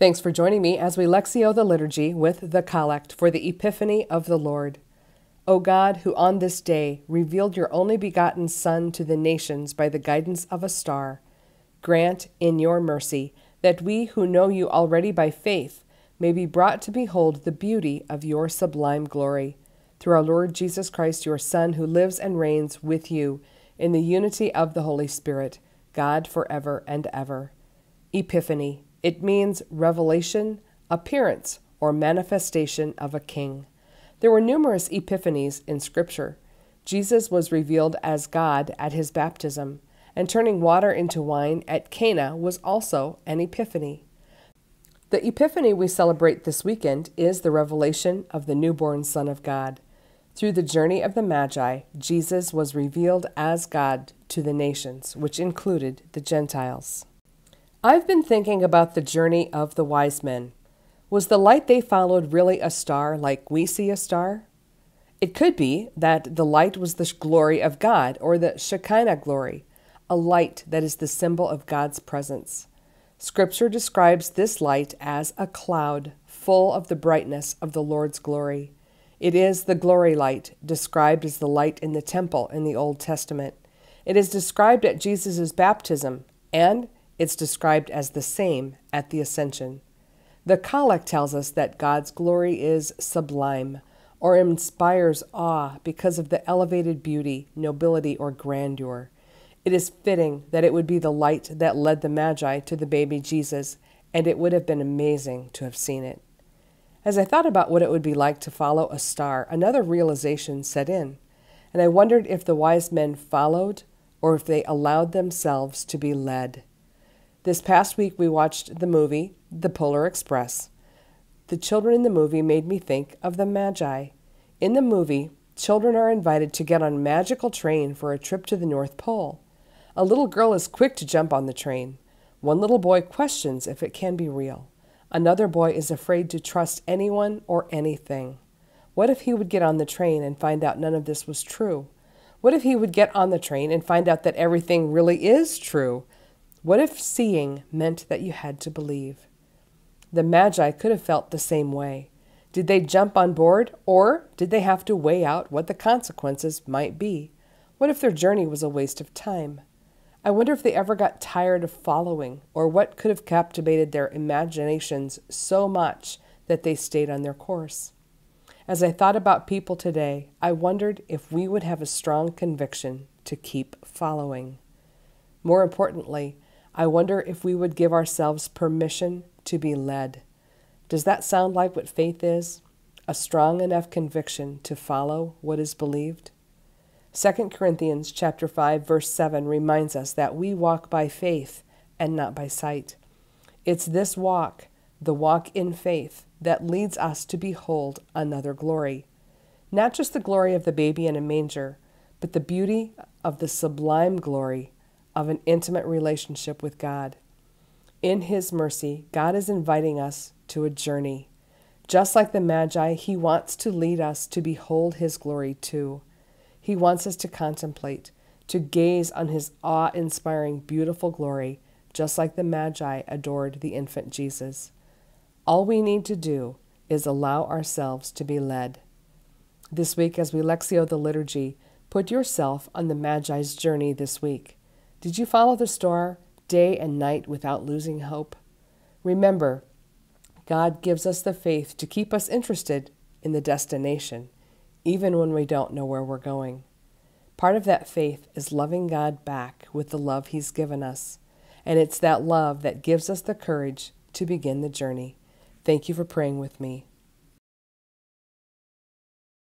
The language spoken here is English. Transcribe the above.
Thanks for joining me as we lexio the liturgy with the collect for the Epiphany of the Lord. O God, who on this day revealed your only begotten Son to the nations by the guidance of a star, grant in your mercy that we who know you already by faith may be brought to behold the beauty of your sublime glory. Through our Lord Jesus Christ, your Son, who lives and reigns with you in the unity of the Holy Spirit, God forever and ever. Epiphany it means revelation, appearance, or manifestation of a king. There were numerous epiphanies in Scripture. Jesus was revealed as God at his baptism, and turning water into wine at Cana was also an epiphany. The epiphany we celebrate this weekend is the revelation of the newborn Son of God. Through the journey of the Magi, Jesus was revealed as God to the nations, which included the Gentiles. I've been thinking about the journey of the wise men. Was the light they followed really a star like we see a star? It could be that the light was the glory of God or the Shekinah glory, a light that is the symbol of God's presence. Scripture describes this light as a cloud full of the brightness of the Lord's glory. It is the glory light, described as the light in the temple in the Old Testament. It is described at Jesus' baptism, and it's described as the same at the Ascension. The Collect tells us that God's glory is sublime, or inspires awe because of the elevated beauty, nobility, or grandeur. It is fitting that it would be the light that led the Magi to the baby Jesus, and it would have been amazing to have seen it. As I thought about what it would be like to follow a star, another realization set in, and I wondered if the wise men followed or if they allowed themselves to be led. This past week, we watched the movie The Polar Express. The children in the movie made me think of the Magi. In the movie, children are invited to get on a magical train for a trip to the North Pole. A little girl is quick to jump on the train. One little boy questions if it can be real. Another boy is afraid to trust anyone or anything. What if he would get on the train and find out none of this was true? What if he would get on the train and find out that everything really is true? What if seeing meant that you had to believe? The Magi could have felt the same way. Did they jump on board, or did they have to weigh out what the consequences might be? What if their journey was a waste of time? I wonder if they ever got tired of following, or what could have captivated their imaginations so much that they stayed on their course. As I thought about people today, I wondered if we would have a strong conviction to keep following. More importantly, I wonder if we would give ourselves permission to be led. Does that sound like what faith is? A strong enough conviction to follow what is believed? 2 Corinthians chapter 5 verse 7 reminds us that we walk by faith and not by sight. It's this walk, the walk in faith, that leads us to behold another glory. Not just the glory of the baby in a manger, but the beauty of the sublime glory of an intimate relationship with God. In His mercy, God is inviting us to a journey. Just like the Magi, He wants to lead us to behold His glory too. He wants us to contemplate, to gaze on His awe inspiring, beautiful glory, just like the Magi adored the infant Jesus. All we need to do is allow ourselves to be led. This week, as we lexio the liturgy, put yourself on the Magi's journey this week. Did you follow the star day and night without losing hope? Remember, God gives us the faith to keep us interested in the destination, even when we don't know where we're going. Part of that faith is loving God back with the love He's given us. And it's that love that gives us the courage to begin the journey. Thank you for praying with me.